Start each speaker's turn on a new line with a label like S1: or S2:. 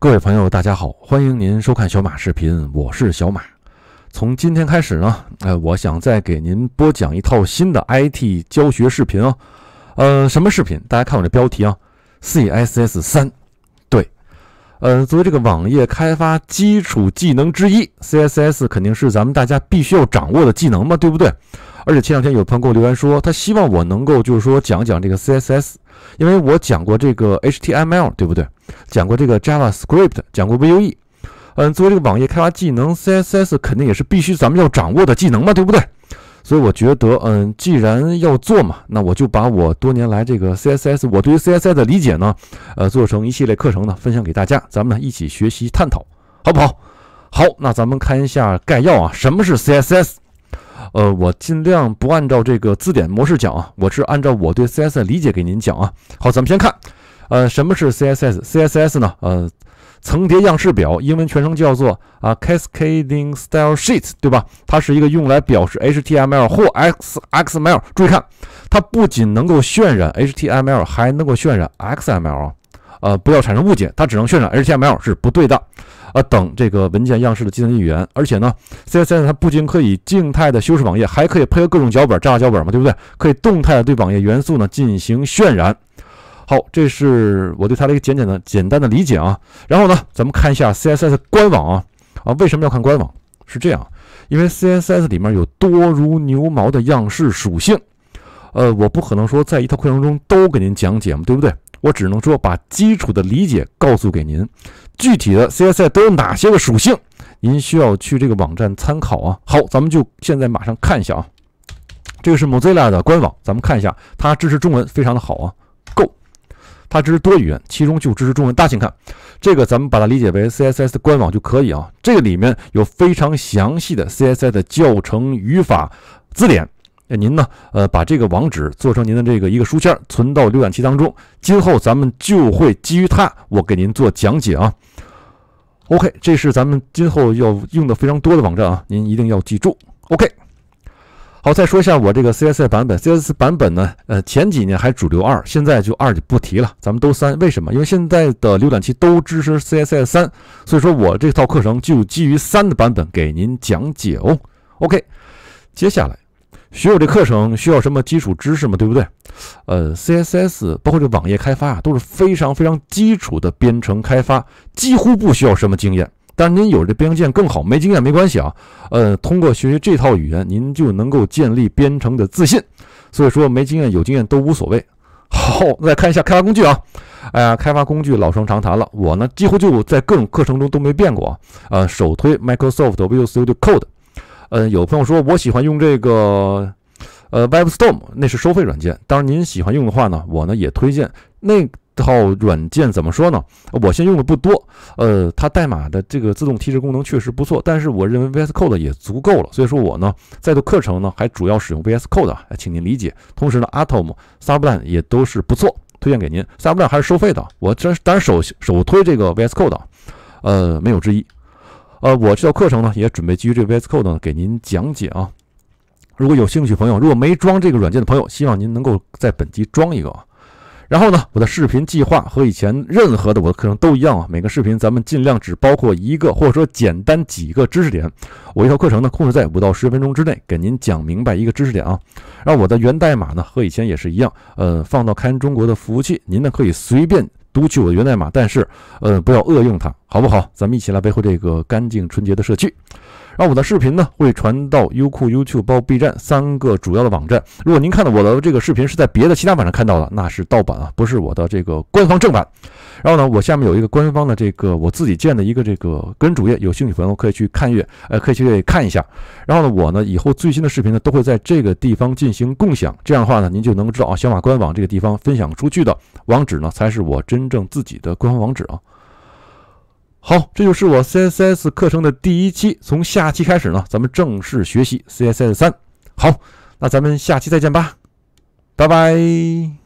S1: 各位朋友，大家好，欢迎您收看小马视频，我是小马。从今天开始呢，呃，我想再给您播讲一套新的 IT 教学视频啊，呃，什么视频？大家看我这标题啊，CSS 三。呃，作为这个网页开发基础技能之一，CSS 肯定是咱们大家必须要掌握的技能嘛，对不对？而且前两天有朋友给我留言说，他希望我能够就是说讲讲这个 CSS，因为我讲过这个 HTML，对不对？讲过这个 JavaScript，讲过 Vue。嗯，作为这个网页开发技能，CSS 肯定也是必须咱们要掌握的技能嘛，对不对？所以我觉得，嗯，既然要做嘛，那我就把我多年来这个 CSS，我对于 CSS 的理解呢，呃，做成一系列课程呢，分享给大家，咱们呢一起学习探讨，好不好？好，那咱们看一下概要啊，什么是 CSS？呃，我尽量不按照这个字典模式讲啊，我是按照我对 CSS 的理解给您讲啊。好，咱们先看，呃，什么是 CSS？CSS 呢？呃。层叠样式表英文全称叫做啊，cascading style sheet，对吧？它是一个用来表示 HTML 或 XML。注意看，它不仅能够渲染 HTML，还能够渲染 XML。呃，不要产生误解，它只能渲染 HTML 是不对的。啊，等这个文件样式的计算机语言。而且呢，CSS 它不仅可以静态的修饰网页，还可以配合各种脚本 j a v a s 嘛，对不对？可以动态的对网页元素呢进行渲染。好，这是我对它的一个简简的简单的理解啊。然后呢，咱们看一下 CSS 官网啊。啊，为什么要看官网？是这样，因为 CSS 里面有多如牛毛的样式属性，呃，我不可能说在一套课程中都给您讲解嘛，对不对？我只能说把基础的理解告诉给您。具体的 CSS 都有哪些个属性，您需要去这个网站参考啊。好，咱们就现在马上看一下啊。这个是 Mozilla 的官网，咱们看一下，它支持中文，非常的好啊。Go。它支持多语言，其中就支持中文。大家请看这个，咱们把它理解为 CSS 的官网就可以啊。这个里面有非常详细的 CSS 的教程、语法字典。那您呢，呃，把这个网址做成您的这个一个书签，存到浏览器当中。今后咱们就会基于它，我给您做讲解啊。OK，这是咱们今后要用的非常多的网站啊，您一定要记住。OK。好，再说一下我这个 CSS 版本。CSS 版本呢，呃，前几年还主流二，现在就二就不提了，咱们都三。为什么？因为现在的浏览器都支持 CSS 三，所以说我这套课程就基于三的版本给您讲解哦。OK，接下来学我这课程需要什么基础知识吗？对不对？呃，CSS 包括这网页开发啊，都是非常非常基础的编程开发，几乎不需要什么经验。但是您有这编程键更好，没经验没关系啊。呃，通过学习这套语言，您就能够建立编程的自信。所以说，没经验有经验都无所谓。好，再看一下开发工具啊。哎呀，开发工具老生常谈了，我呢几乎就在各种课程中都没变过啊。呃，首推 Microsoft Visual Studio Code。呃，有朋友说我喜欢用这个呃 WebStorm，那是收费软件。当然您喜欢用的话呢，我呢也推荐那。这套软件怎么说呢？我先用的不多，呃，它代码的这个自动提示功能确实不错，但是我认为 VS Code 也足够了，所以说我呢，在做课程呢，还主要使用 VS Code，啊，请您理解。同时呢，Atom、Sublime 也都是不错，推荐给您。Sublime 还是收费的，我这当然首首推这个 VS Code，呃，没有之一。呃，我这套课程呢，也准备基于这个 VS Code 呢给您讲解啊。如果有兴趣朋友，如果没装这个软件的朋友，希望您能够在本机装一个啊。然后呢，我的视频计划和以前任何的我的课程都一样啊。每个视频咱们尽量只包括一个，或者说简单几个知识点。我一套课程呢控制在五到十分钟之内，给您讲明白一个知识点啊。然后我的源代码呢和以前也是一样，呃，放到开源中国的服务器，您呢可以随便。读取我的源代码，但是，呃，不要恶用它，好不好？咱们一起来维护这个干净纯洁的社区。然后我的视频呢会传到优酷、YouTube、包 B 站三个主要的网站。如果您看到我的这个视频是在别的其他网上看到的，那是盗版啊，不是我的这个官方正版。然后呢，我下面有一个官方的这个我自己建的一个这个个人主页，有兴趣朋友可以去看阅，呃，可以去看一下。然后呢，我呢以后最新的视频呢都会在这个地方进行共享，这样的话呢您就能知道啊，小马官网这个地方分享出去的网址呢才是我真。认正自己的官方网址啊！好，这就是我 CSS 课程的第一期。从下期开始呢，咱们正式学习 CSS 三。好，那咱们下期再见吧，拜拜。